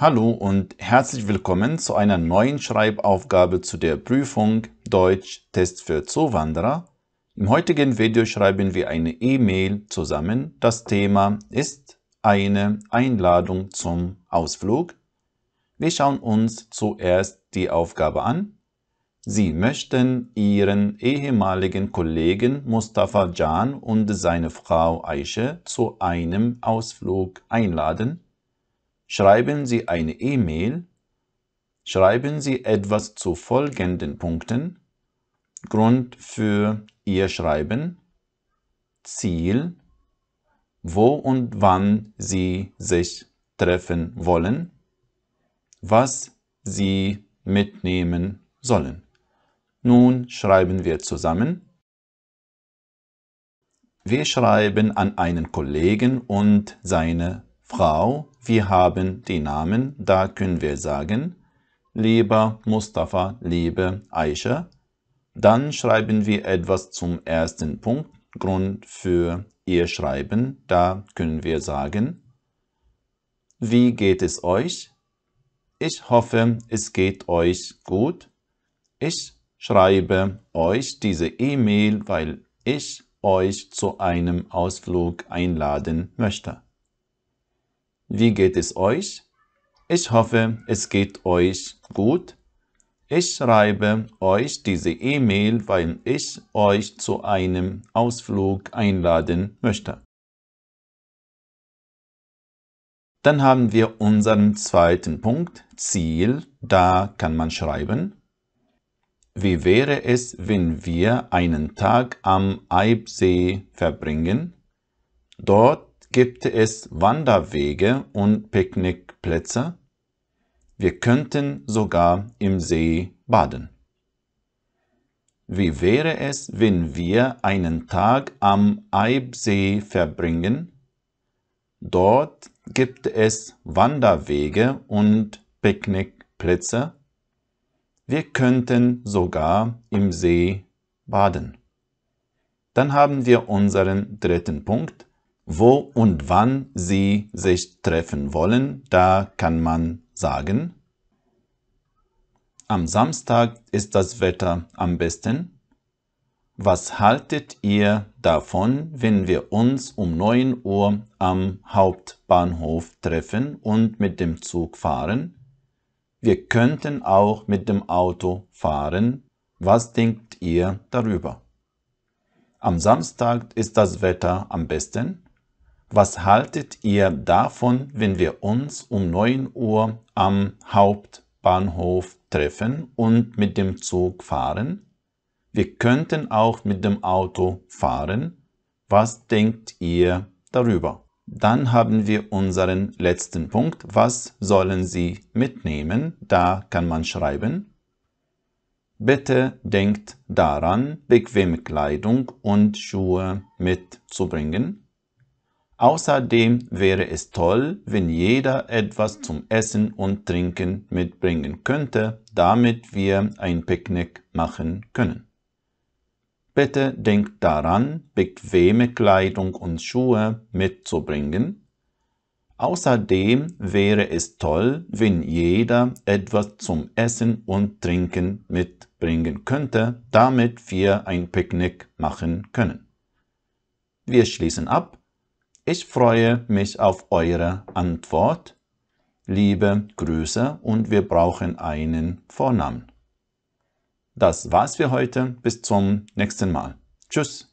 Hallo und herzlich willkommen zu einer neuen Schreibaufgabe zu der Prüfung Deutsch Test für Zuwanderer. Im heutigen Video schreiben wir eine E-Mail zusammen. Das Thema ist eine Einladung zum Ausflug. Wir schauen uns zuerst die Aufgabe an. Sie möchten Ihren ehemaligen Kollegen Mustafa Jan und seine Frau Aische zu einem Ausflug einladen. Schreiben Sie eine E-Mail. Schreiben Sie etwas zu folgenden Punkten. Grund für Ihr Schreiben. Ziel. Wo und wann Sie sich treffen wollen. Was Sie mitnehmen sollen. Nun schreiben wir zusammen. Wir schreiben an einen Kollegen und seine Frau, wir haben die Namen, da können wir sagen, lieber Mustafa, liebe Aisha. Dann schreiben wir etwas zum ersten Punkt, Grund für ihr Schreiben, da können wir sagen, wie geht es euch? Ich hoffe, es geht euch gut. Ich schreibe euch diese E-Mail, weil ich euch zu einem Ausflug einladen möchte. Wie geht es euch? Ich hoffe, es geht euch gut. Ich schreibe euch diese E-Mail, weil ich euch zu einem Ausflug einladen möchte. Dann haben wir unseren zweiten Punkt, Ziel. Da kann man schreiben. Wie wäre es, wenn wir einen Tag am Eibsee verbringen? Dort gibt es Wanderwege und Picknickplätze. Wir könnten sogar im See baden. Wie wäre es, wenn wir einen Tag am Eibsee verbringen? Dort gibt es Wanderwege und Picknickplätze. Wir könnten sogar im See baden. Dann haben wir unseren dritten Punkt wo und wann sie sich treffen wollen, da kann man sagen, am Samstag ist das Wetter am besten. Was haltet ihr davon, wenn wir uns um 9 Uhr am Hauptbahnhof treffen und mit dem Zug fahren? Wir könnten auch mit dem Auto fahren. Was denkt ihr darüber? Am Samstag ist das Wetter am besten. Was haltet ihr davon, wenn wir uns um 9 Uhr am Hauptbahnhof treffen und mit dem Zug fahren? Wir könnten auch mit dem Auto fahren. Was denkt ihr darüber? Dann haben wir unseren letzten Punkt. Was sollen Sie mitnehmen? Da kann man schreiben. Bitte denkt daran, bequeme Kleidung und Schuhe mitzubringen. Außerdem wäre es toll, wenn jeder etwas zum Essen und Trinken mitbringen könnte, damit wir ein Picknick machen können. Bitte denkt daran, bequeme Kleidung und Schuhe mitzubringen. Außerdem wäre es toll, wenn jeder etwas zum Essen und Trinken mitbringen könnte, damit wir ein Picknick machen können. Wir schließen ab ich freue mich auf eure Antwort. Liebe Grüße und wir brauchen einen Vornamen. Das war's für heute. Bis zum nächsten Mal. Tschüss.